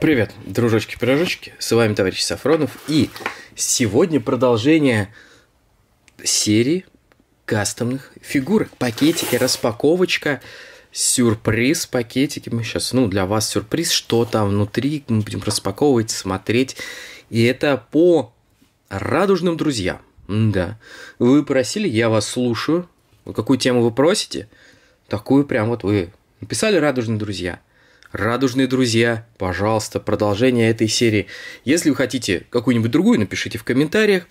Привет, дружочки-пирожочки, с вами товарищ Сафронов, и сегодня продолжение серии кастомных фигурок, пакетики, распаковочка, сюрприз, пакетики, мы сейчас, ну, для вас сюрприз, что там внутри, мы будем распаковывать, смотреть, и это по радужным друзьям, да, вы просили, я вас слушаю, какую тему вы просите, такую прям вот вы написали радужные друзья – Радужные друзья, пожалуйста, продолжение этой серии. Если вы хотите какую-нибудь другую, напишите в комментариях.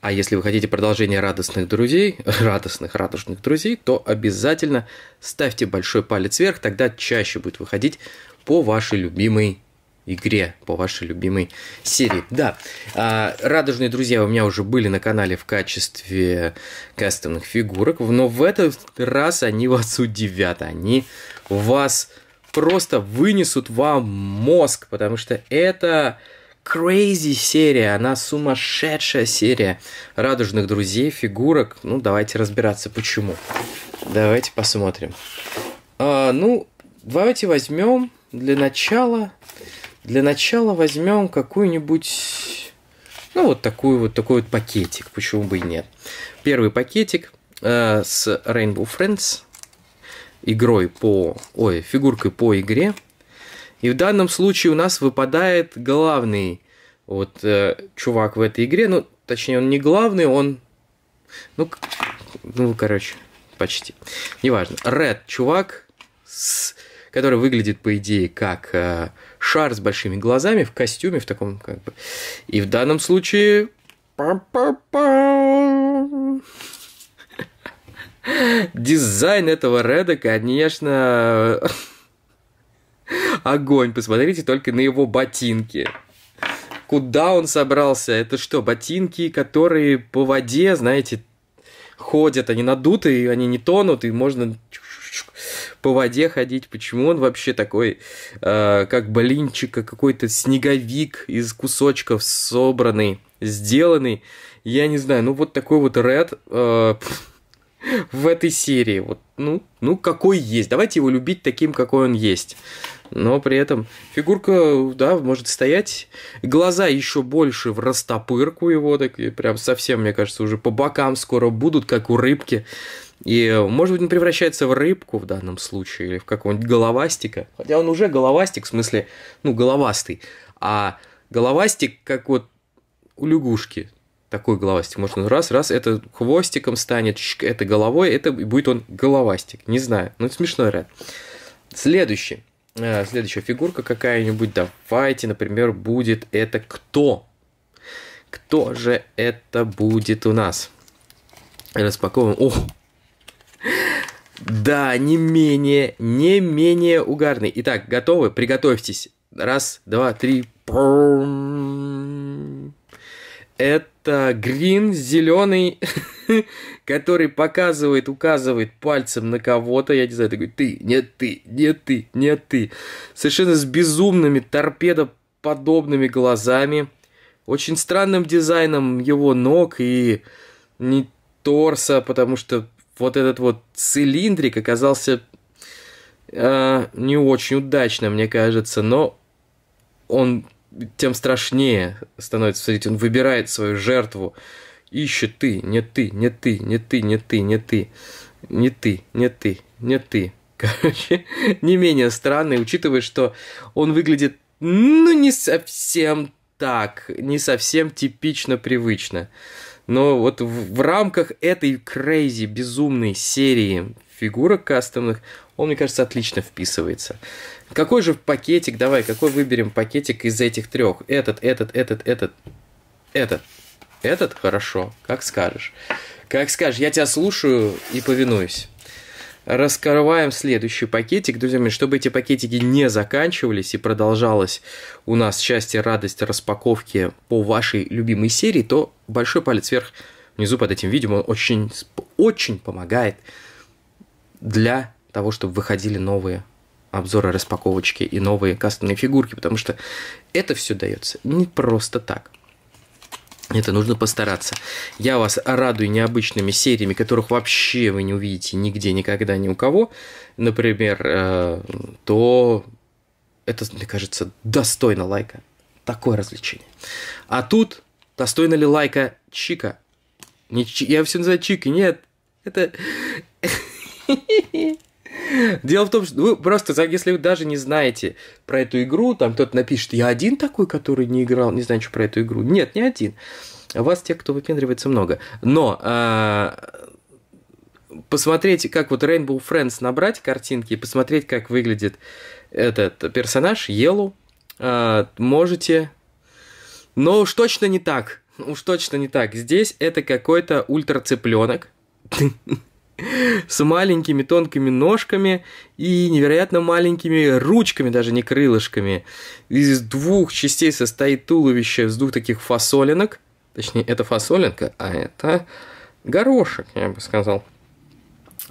А если вы хотите продолжение радостных друзей, радостных, радужных друзей, то обязательно ставьте большой палец вверх, тогда чаще будет выходить по вашей любимой игре, по вашей любимой серии. Да, а, радужные друзья у меня уже были на канале в качестве кастомных фигурок, но в этот раз они вас удивят, они вас удивят просто вынесут вам мозг, потому что это crazy серия, она сумасшедшая серия радужных друзей, фигурок. Ну, давайте разбираться, почему. Давайте посмотрим. А, ну, давайте возьмем для начала, для начала возьмем какую-нибудь, ну, вот такую вот, такой вот пакетик, почему бы и нет. Первый пакетик э, с Rainbow Friends – игрой по... Ой, фигуркой по игре. И в данном случае у нас выпадает главный вот э, чувак в этой игре. Ну, точнее, он не главный, он... Ну, ну короче, почти. Неважно. Ред чувак, с... который выглядит, по идее, как э, шар с большими глазами, в костюме, в таком как бы. И в данном случае... Пам-пам-пам! Дизайн этого Реда, конечно, огонь. Посмотрите только на его ботинки. Куда он собрался? Это что, ботинки, которые по воде, знаете, ходят, они надуты, они не тонут, и можно по воде ходить. Почему он вообще такой, э, как блинчик, как какой-то снеговик из кусочков собранный, сделанный? Я не знаю, ну вот такой вот Ред... Э, в этой серии. Вот, ну, ну, какой есть. Давайте его любить таким, какой он есть. Но при этом фигурка, да, может стоять. Глаза еще больше в растопырку его, так и прям совсем, мне кажется, уже по бокам скоро будут, как у рыбки. И, может быть, он превращается в рыбку в данном случае, или в какого-нибудь головастика. Хотя он уже головастик, в смысле, ну, головастый. А головастик, как вот у лягушки такой головастик. Может, он раз, раз, это хвостиком станет, это головой, это будет он головастик. Не знаю, но это смешной ряд. Следующий. Э, следующая фигурка какая-нибудь, давайте, например, будет это кто? Кто же это будет у нас? Распаковываем. О! Да, не менее, не менее угарный. Итак, готовы? Приготовьтесь. Раз, два, три. Это это грин зеленый, который показывает, указывает пальцем на кого-то. Я не знаю, такой, ты, нет ты, нет ты, нет ты. Совершенно с безумными торпедоподобными глазами. Очень странным дизайном его ног и не торса, потому что вот этот вот цилиндрик оказался э, не очень удачно, мне кажется, но он тем страшнее становится. Смотрите, он выбирает свою жертву. Ищет ты, не ты, не ты, не ты, не ты, не ты, не ты, не ты, не ты. Короче, не менее странный, учитывая, что он выглядит, ну, не совсем так, не совсем типично привычно. Но вот в, в рамках этой крейзи, безумной серии фигурок кастомных, он, мне кажется, отлично вписывается. Какой же пакетик, давай, какой выберем пакетик из этих трех? Этот, этот, этот, этот, этот. Этот? Хорошо, как скажешь. Как скажешь, я тебя слушаю и повинуюсь. Раскрываем следующий пакетик. Друзья мои, чтобы эти пакетики не заканчивались и продолжалась у нас счастье, радость распаковки по вашей любимой серии, то большой палец вверх внизу под этим видео он очень, очень помогает для того, чтобы выходили новые обзоры, распаковочки и новые кастомные фигурки, потому что это все дается не просто так. Это нужно постараться. Я вас радую необычными сериями, которых вообще вы не увидите нигде, никогда, ни у кого, например, э, то это, мне кажется, достойно лайка. Такое развлечение. А тут достойно ли лайка Чика? Не, я все называю Чика, нет. Это... Дело в том, что вы ну, просто, если вы даже не знаете про эту игру, там кто-то напишет, я один такой, который не играл, не знаю, что про эту игру. Нет, не один. А вас тех, кто выпендривается, много. Но а, посмотреть, как вот Rainbow Friends набрать картинки посмотреть, как выглядит этот персонаж, Елу, а, можете. Но уж точно не так. Уж точно не так. Здесь это какой-то ультра цыпленок, с маленькими тонкими ножками и невероятно маленькими ручками, даже не крылышками. Из двух частей состоит туловище, из двух таких фасолинок. Точнее, это фасолинка, а это горошек, я бы сказал.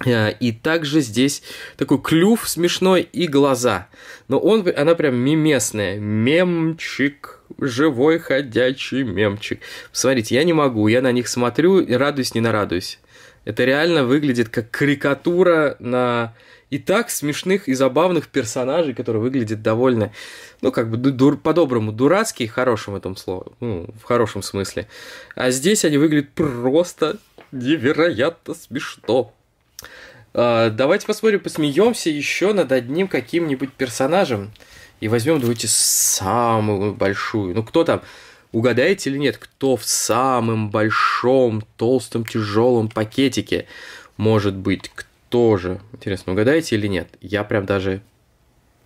А, и также здесь такой клюв смешной и глаза. Но он, она прям меместная, Мемчик. Живой ходячий мемчик. Смотрите, я не могу. Я на них смотрю и радуюсь, не нарадуюсь. Это реально выглядит как карикатура на и так смешных и забавных персонажей, которые выглядят довольно, ну, как бы дур, по-доброму, дурацкие, в хорошем этом слове, ну, в хорошем смысле. А здесь они выглядят просто невероятно смешно. А, давайте посмотрим, посмеемся еще над одним каким-нибудь персонажем. И возьмем, давайте, самую большую. Ну, кто там? Угадаете или нет, кто в самом большом, толстом, тяжелом пакетике может быть? Кто же? Интересно, угадаете или нет? Я прям даже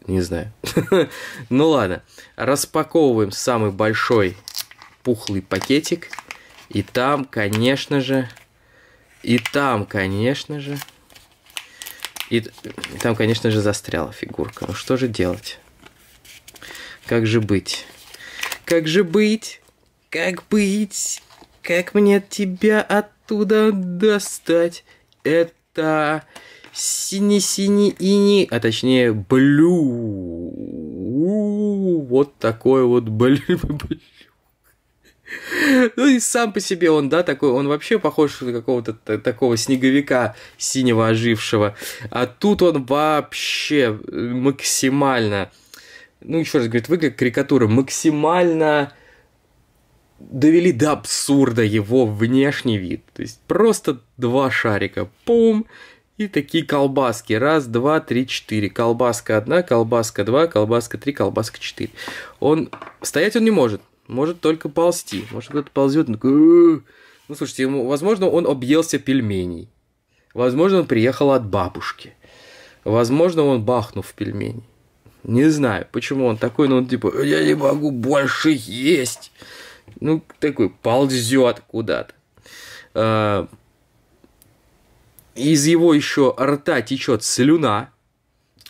не знаю. ну ладно, распаковываем самый большой пухлый пакетик. И там, конечно же, и там, конечно же, и, и там, конечно же, застряла фигурка. Ну что же делать? Как же быть? Как же быть? Как быть? Как мне тебя оттуда достать? Это синий-синий ини, а точнее блю. Вот такой вот блю. Ну и сам по себе он, да, такой, он вообще похож на какого-то такого снеговика синего ожившего. А тут он вообще максимально ну, еще раз, говорит, выглядит карикатура максимально довели до абсурда его внешний вид. То есть просто два шарика, пум, и такие колбаски. Раз, два, три, четыре. Колбаска одна, колбаска два, колбаска три, колбаска четыре. Он... Стоять он не может. Может только ползти. Может кто-то ползет. Он такой... Ну, слушайте, ему, возможно, он объелся пельменей. Возможно, он приехал от бабушки. Возможно, он бахнул в пельмени. Не знаю, почему он такой, но он типа, я не могу больше есть. Ну, такой ползет куда-то. А, из его еще рта течет слюна,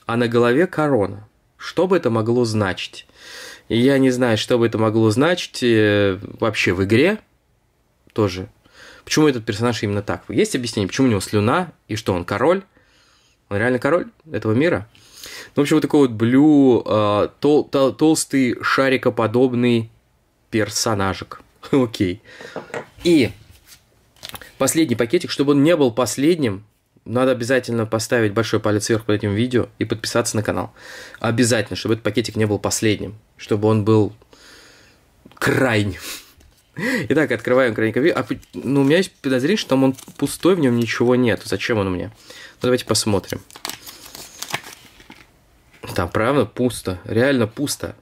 а на голове корона. Что бы это могло значить? Я не знаю, что бы это могло значить э, вообще в игре тоже. Почему этот персонаж именно так? Есть объяснение, почему у него слюна и что он король? Он реально король этого мира? Ну, в общем, вот такой вот блю, э, тол, тол, толстый шарикоподобный персонажик. Окей. okay. И последний пакетик, чтобы он не был последним, надо обязательно поставить большой палец вверх под этим видео и подписаться на канал. Обязательно, чтобы этот пакетик не был последним, чтобы он был крайним. Итак, открываем крайний конверт. А, ну, у меня есть подозрение, что там он пустой, в нем ничего нет. Зачем он мне? Ну, давайте посмотрим. Там правда пусто. Реально пусто.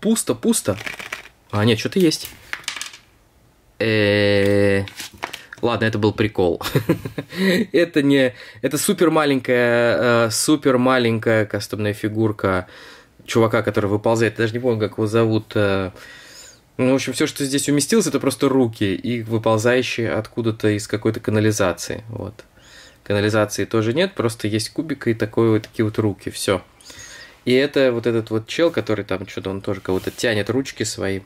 пусто, пусто. А, нет, что-то есть. Э Ладно, это был прикол. это не... Это супер маленькая, э, супер маленькая кастомная фигурка чувака, который выползает. Я даже не помню, как его зовут. Э... Ну, в общем, все, что здесь уместилось, это просто руки и выползающие откуда-то из какой-то канализации. Вот. Канализации тоже нет, просто есть кубик и такое, вот такие вот руки. Все. И это вот этот вот чел, который там что-то, он тоже кого-то тянет ручки свои.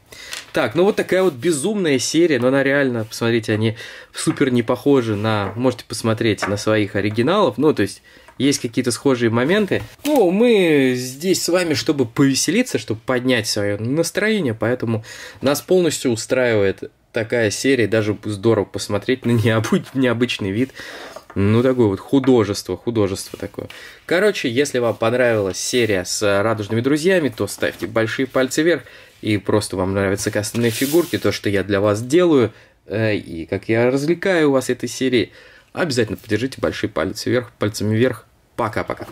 Так, ну вот такая вот безумная серия, но она реально, посмотрите, они супер не похожи на... Можете посмотреть на своих оригиналов, ну то есть есть какие-то схожие моменты. Ну, мы здесь с вами, чтобы повеселиться, чтобы поднять свое настроение, поэтому нас полностью устраивает такая серия, даже здорово посмотреть на необы- необычный вид ну, такое вот художество, художество такое. Короче, если вам понравилась серия с радужными друзьями, то ставьте большие пальцы вверх. И просто вам нравятся кастомные фигурки, то, что я для вас делаю, э, и как я развлекаю вас этой серии, обязательно поддержите большие пальцы вверх, пальцами вверх. Пока-пока.